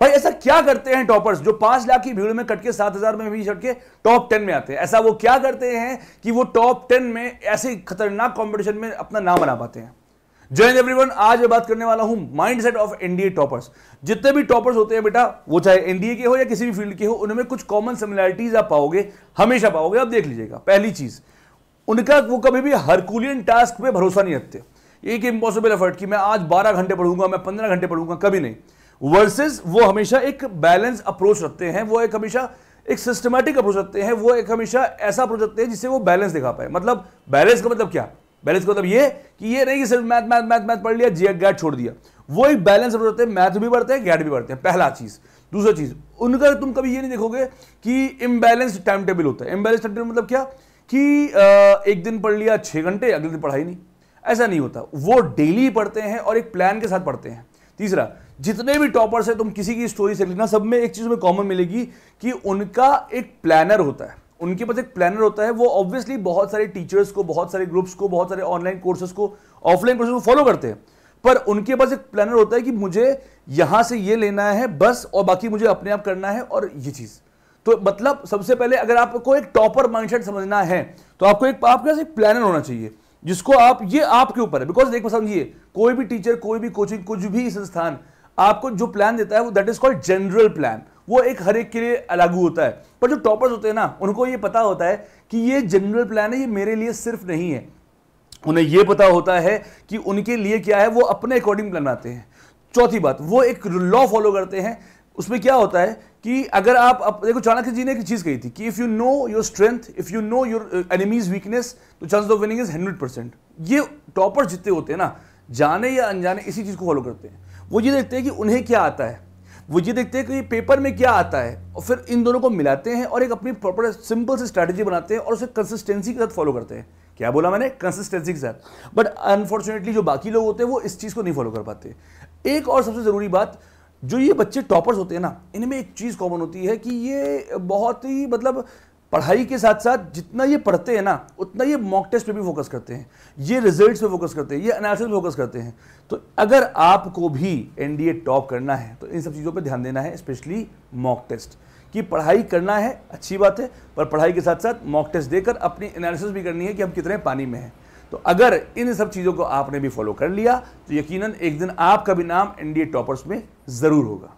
भाई ऐसा क्या करते हैं टॉपर्स जो पांच लाख की भीड़ में कटके सात हजार में भी छट के टॉप टेन में आते हैं ऐसा वो क्या करते हैं कि वो टॉप टेन में ऐसे खतरनाक कॉम्पिटिशन में अपना नाम बना पाते हैं जय एवरीवन आज मैं बात करने वाला हूं माइंडसेट ऑफ एनडीए टॉपर्स जितने भी टॉपर्स होते हैं बेटा वो चाहे एनडीए के हो या किसी भी फील्ड के हो उनमें कुछ कॉमन सिमिलैरिटीज आप पाओगे हमेशा पाओगे आप देख लीजिएगा पहली चीज उनका वो कभी भी हरकुलियन टास्क पे भरोसा नहीं रखते एक इम्पॉसिबल एफर्ट कि मैं आज बारह घंटे पढ़ूंगा मैं पंद्रह घंटे पढ़ूंगा कभी नहीं वर्सेस वो हमेशा एक बैलेंस अप्रोच रखते हैं वो एक हमेशा एक सिस्टमेटिक अप्रोच रखते हैं वो एक हमेशा ऐसा अप्रोच रखते हैं जिससे वो बैलेंस दिखा पाए मतलब बैलेंस का मतलब क्या बैलेंस का मतलब ये कि ये नहीं कि सिर्फ मैथ मैथ मैथ मैथ पढ़ लिया जी गैट छोड़ दिया वो एक बैलेंस अप्रोच रखते हैं मैथ भी पढ़ते हैं गैट भी पढ़ते हैं पहला चीज़ दूसरा चीज़ उनका तुम कभी ये नहीं देखोगे कि इम्बैलेंस टाइम टेबल होता है इम्बैलेंस टाइम टेबल मतलब क्या कि एक दिन पढ़ लिया छः घंटे अगले दिन पढ़ाई नहीं ऐसा नहीं होता वो डेली पढ़ते हैं और एक प्लान के साथ पढ़ते हैं तीसरा जितने भी टॉपर्स हैं तुम किसी की स्टोरी से लिखना सब में एक चीज़ में कॉमन मिलेगी कि उनका एक प्लानर होता है उनके पास एक प्लानर होता है वो ऑब्वियसली बहुत सारे टीचर्स को बहुत सारे ग्रुप्स को बहुत सारे ऑनलाइन कोर्सेज को ऑफलाइन कोर्सेज को फॉलो करते हैं पर उनके पास एक प्लानर होता है कि मुझे यहां से ये लेना है बस और बाकी मुझे अपने आप करना है और ये चीज़ तो मतलब सबसे पहले अगर आपको एक टॉपर माइंडसेट समझना है तो आपको एक आपके पास एक प्लानर होना चाहिए जिसको आप ये आपके ऊपर है बिकॉज देखो समझिए कोई भी टीचर कोई भी कोचिंग कुछ भी संस्थान आपको जो प्लान देता है वो that is called general plan वो एक हर एक के लिए लागू होता है पर जो टॉपर्स होते हैं ना उनको ये पता होता है कि ये जनरल प्लान है ये मेरे लिए सिर्फ नहीं है उन्हें यह पता होता है कि उनके लिए क्या है वो अपने अकॉर्डिंग प्लान बनाते हैं चौथी बात वो एक लॉ फॉलो करते हैं उसमें क्या होता है कि अगर आप देखो चाणक्य जी ने एक चीज कही थी कि if you know your strength if you know your enemy's weakness तो chance of winning is hundred percent ये टॉपर जितने होते हैं ना जाने या अनजाने इसी चीज को फॉलो करते हैं वो ये देखते हैं कि उन्हें क्या आता है वो ये देखते हैं कि पेपर में क्या आता है और फिर इन दोनों को मिलाते हैं और एक अपनी प्रॉपर सिंपल सी स्ट्रैटेजी बनाते हैं और उसे कंसिस्टेंसी के साथ फॉलो करते हैं क्या बोला मैंने कंसिस्टेंसी के साथ बट अनफॉर्चुनेटली जो बाकी लोग होते हैं वो इस चीज़ को नहीं फॉलो कर पाते एक और सबसे ज़रूरी बात जो ये बच्चे टॉपर्स होते हैं ना इनमें एक चीज़ कॉमन होती है कि ये बहुत ही मतलब पढ़ाई के साथ साथ जितना ये पढ़ते हैं ना उतना ये मॉक टेस्ट पे भी फोकस करते हैं ये रिजल्ट्स पे फोकस करते हैं ये एनालिसिस पे फोकस करते हैं तो अगर आपको भी एनडीए टॉप करना है तो इन सब चीज़ों पे ध्यान देना है स्पेशली मॉक टेस्ट कि पढ़ाई करना है अच्छी बात है पर पढ़ाई के साथ साथ मॉक टेस्ट देकर अपनी एनालिसिस भी करनी है कि हम कितने पानी में हैं तो अगर इन सब चीज़ों को आपने भी फॉलो कर लिया तो यकीनन एक दिन आपका भी नाम ए टॉपर्स में ज़रूर होगा